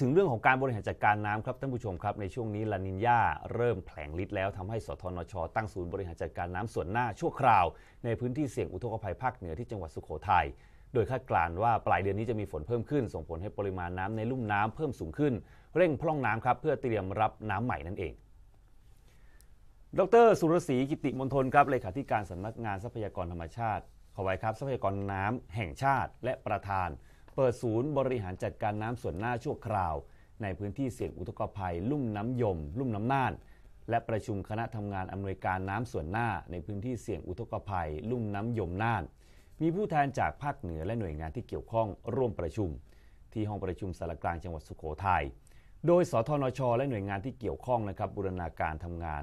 ถึงเรื่องของการบริหารจัดการน้ำครับ ท่านผู้ชมครับ ในช่วงนี้ ลานินยาเริ่มแผลงฤทธิ์แล้วทำให้สทนช ตั้งศูนย์บริหารจัดการน้ำส่วนหน้าชั่วคราวในพื้นที่เสี่ยงอุทกภัยภาคเหนือที่จังหวัดสุโขทยัยโดยคาดการณ์ว่าปลายเดือนนี้จะมีฝนเพิ่มขึ้น ส่งผลให้ปริมาณน้ำในลุ่มน้ำเพิ่มสูงขึ้นเร่งพร่องน้ำครับเพื่อเตรียมรับน้ำใหม่นั่นเอง ดรสุรศรีกิติมนทนครับเลขาธิการสำนักงานทรัพยากรธรรมชาติขอไว้ครับทรัพยากรน้ำแห่งชาติและประธานเปิดศูนย์บริหารจัดการน้ำส่วนหน้าชั่วคราว ในพื้นที่เสี่ยงอุทกภัย ลุ่มน้ำยม ลุ่มน้ำน่านและประชุมคณะทำงานอำนวยการน้ำส่วนหน้าในพื้นที่เสี่ยงอุทกภัย ลุ่มน้ำยมน่าน มีผู้แทนจากภาคเหนือและหน่วยงานที่เกี่ยวข้อง ร่วมประชุมที่ห้องประชุมสารกลางจังหวัดสุโขทยัยโดยสทนชและหน่วยงานที่เกี่ยวข้องนะครับบูรณาการทำงาน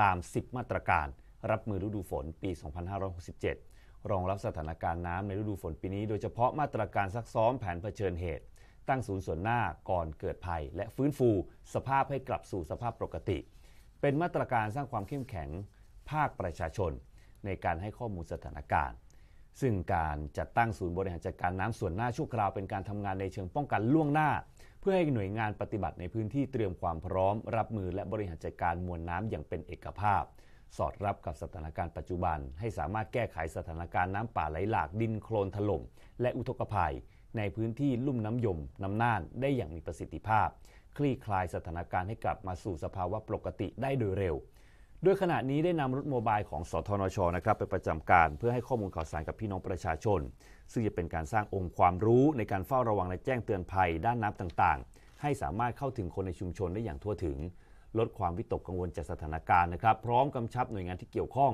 ตาม 10 มาตรการ รับมือฤดูฝนปี 2567รองรับสถานการณ์น้ำในฤดูฝนปีนี้โดยเฉพาะมาตรการซักซ้อมแผนเผชิญเหตุ ตั้งศูนย์ส่วนหน้าก่อนเกิดภัย และฟื้นฟูสภาพให้กลับสู่สภาพปกติ เป็นมาตรการสร้างความเข้มแข็ง ภาคประชาชน ในการให้ข้อมูลสถานการณ์ ซึ่งการจัดตั้งศูนย์บริหารจัดการน้ำส่วนหน้าชั่วคราว เป็นการทำงานในเชิงป้องกันล่วงหน้า เพื่อให้หน่วยงานปฏิบัติในพื้นที่เตรียมความพร้อม รับมือ และบริหารจัดการมวลน้ำอย่างเป็นเอกภาพสอดรับกับสถานการณ์ปัจจุบัน ให้สามารถแก้ไขสถานการณ์น้ำป่าไหลหลากดินโคลนถล่ม และอุทกภัยในพื้นที่ลุ่มน้ำยมน้ำน่านได้อย่างมีประสิทธิภาพ คลี่คลายสถานการณ์ให้กลับมาสู่สภาวะปกติได้โดยเร็ว ด้วยขณะนี้ได้นำรถโมบายของสทนชนะครับ ไปประจำการ เพื่อให้ข้อมูลข่าวสารกับพี่น้องประชาชน ซึ่งจะเป็นการสร้างองค์ความรู้ในการเฝ้าระวังและแจ้งเตือนภัยด้านน้ำต่างๆ ให้สามารถเข้าถึงคนในชุมชนได้อย่างทั่วถึงลดความวิตกกังวลจากสถานการณ์นะครับ พร้อมกำชับหน่วยงานที่เกี่ยวข้อง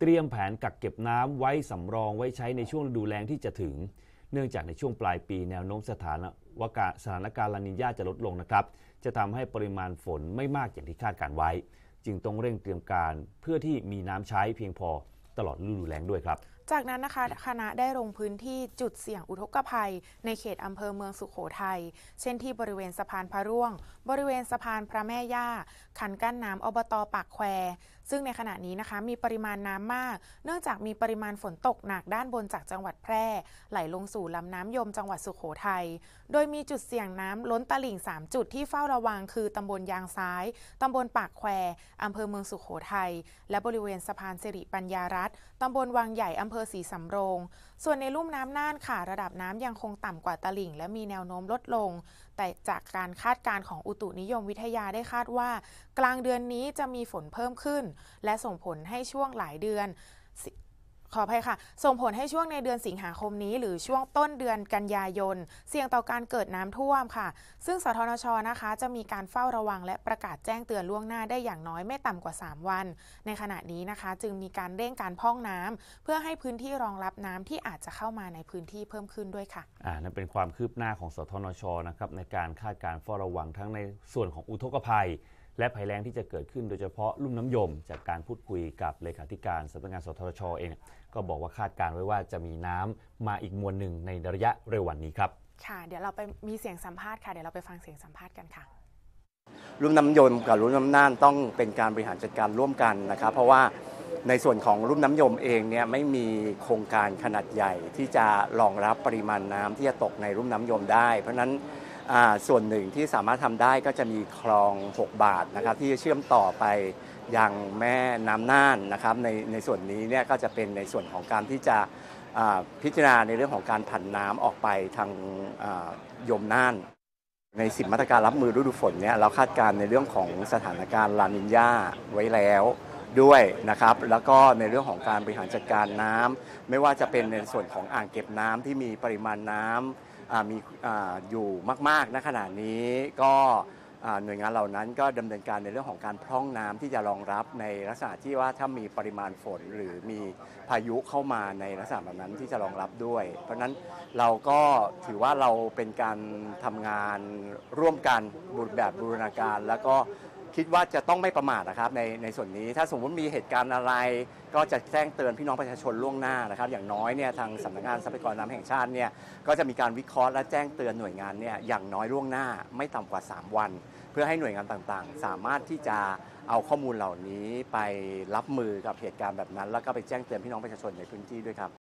เตรียมแผนกักเก็บน้ำไว้สำรองไว้ใช้ในช่วงฤดูแล้งที่จะถึง เนื่องจากในช่วงปลายปี แนวโน้มสถานวกาสถานการณ์ลานิญาจะลดลงนะครับ จะทำให้ปริมาณฝนไม่มากอย่างที่คาดการไว้ จึงต้องเร่งเตรียมการเพื่อที่มีน้ำใช้เพียงพอตลอดฤดูแล้งด้วยครับจากนั้นนะคะ คณะได้ลงพื้นที่จุดเสี่ยงอุทกภัยในเขตอำเภอเมืองสุขโขทยัย เช่นที่บริเวณสะพานพระร่วง บริเวณสะพานพระแม่ย่า ขันกั้นน้ำอบตปากแควซึ่งในขณะนี้นะคะมีปริมาณน้ำมาก เนื่องจากมีปริมาณฝนตกหนักด้านบนจากจังหวัดแพร่ไหลลงสู่ลำน้ำยมจังหวัดสุโขทยัย โดยมีจุดเสี่ยงน้ำล้นตลิ่ง3จุดที่เฝ้าระวังคือตำบลยางซ้ายตำบลปากแควอาเภอเมืองสุโขทยัย และบริเวณสะพานสิริปัญญารัตน์ตำบลวังใหญ่อาเภอศรีสำโรงส่วนในลุ่มน้ำน่านค่ะระดับน้ำยังคงต่ำกว่าตลิ่งและมีแนวโน้มลดลงแต่จากการคาดการณ์ของอุตุนิยมวิทยาได้คาดว่า กลางเดือนนี้จะมีฝนเพิ่มขึ้น และส่งผลให้ช่วงหลายเดือนขออภัยค่ะส่งผลให้ช่วงในเดือนสิงหาคมนี้ หรือช่วงต้นเดือนกันยายน เสี่ยงต่อการเกิดน้ำท่วมค่ะ ซึ่งสทนชนะคะจะมีการเฝ้าระวังและประกาศแจ้งเตือนล่วงหน้าได้อย่างน้อยไม่ต่ำกว่า 3 วัน ในขณะนี้นะคะ จึงมีการเร่งการพ่องน้ำ เพื่อให้พื้นที่รองรับน้ำที่อาจจะเข้ามาในพื้นที่เพิ่มขึ้นด้วยค่ะอ่านั่นเป็นความคืบหน้าของ สทนชนะครับในการคาดการเฝ้าระวังทั้งในส่วนของอุทกภัยและภัยแรงที่จะเกิดขึ้นโดยเฉพาะลุ่มน้ำยม จากการพูดคุยกับเลขาธิการสำนักงานสทช เอง ก็บอกว่าคาดการไว้ว่าจะมีน้ำมาอีกมวลหนึ่งในระยะเร็ววันนี้ครับค่ะเดี๋ยวเราไปมีเสียงสัมภาษณ์ค่ะเดี๋ยวเราไปฟังเสียงสัมภาษณ์กันค่ะรุ่มน้ำยมกับรุ่มน้ำน่านต้องเป็นการบริหารจัดการร่วมกันนะครับเพราะว่าในส่วนของรุ่มน้ำยมเองเนี่ยไม่มีโครงการขนาดใหญ่ที่จะรองรับปริมาณน้ำที่จะตกในรุ่มน้ำยมได้เพราะนั้นส่วนหนึ่งที่สามารถทำได้ก็จะมีคลอง6บาทนะครับที่จะเชื่อมต่อไป ยังแม่น้ำน่านนะครับในในส่วนนี้เนี่ยก็จะเป็นในส่วนของการที่จะพิจารณาในเรื่องของการผันน้ำออกไปทางยมน่านในสิบมาตรการรับมือฤดูฝนเนี่ยเราคาดการในเรื่องของสถานการณ์ลานินญาไว้แล้วด้วยนะครับแล้วก็ในเรื่องของการบริหารจัดการน้ำ ไม่ว่าจะเป็นในส่วนของอ่างเก็บน้ำที่มีปริมาณน้ำมีอยู่มากๆณขณะนี้ก็หน่วยงานเหล่านั้น ก็ดำเนินการในเรื่องของการพร่องน้ำที่จะรองรับในลักษณะที่ว่าถ้ามีปริมาณฝนหรือมีพายุเข้ามาในลักษณะแบบนั้นที่จะรองรับด้วย เพราะฉะนั้นเราก็ถือว่าเราเป็นการทำงานร่วมกันบูรแบบบูรณาการ แล้วก็คิดว่าจะต้องไม่ประมาทนะครับในในส่วนนี้ถ้าสมมติมีเหตุการณ์อะไร ก็จะแจ้งเตือนพี่น้องประชาชนล่วงหน้านะครับอย่างน้อยเนี่ยทางสำนักงานทรัพยากรน้ำแห่งชาติเนี่ยก็จะมีการวิเคราะห์และแจ้งเตือนหน่วยงานเนี่ยอย่างน้อยล่วงหน้า ไม่ต่ำกว่า 3 วัน เพื่อให้หน่วยงานต่างๆ สามารถที่จะเอาข้อมูลเหล่านี้ไปรับมือกับเหตุการณ์แบบนั้น แล้วก็ไปแจ้งเตือนพี่น้องประชาชนในพื้นที่ด้วยครับ